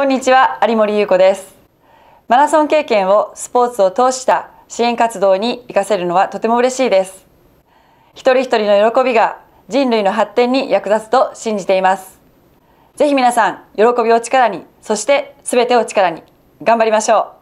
こんにちは有森優子ですマラソン経験をスポーツを通した支援活動に活かせるのはとても嬉しいです一人一人の喜びが人類の発展に役立つと信じていますぜひ皆さん喜びを力にそして全てを力に頑張りましょう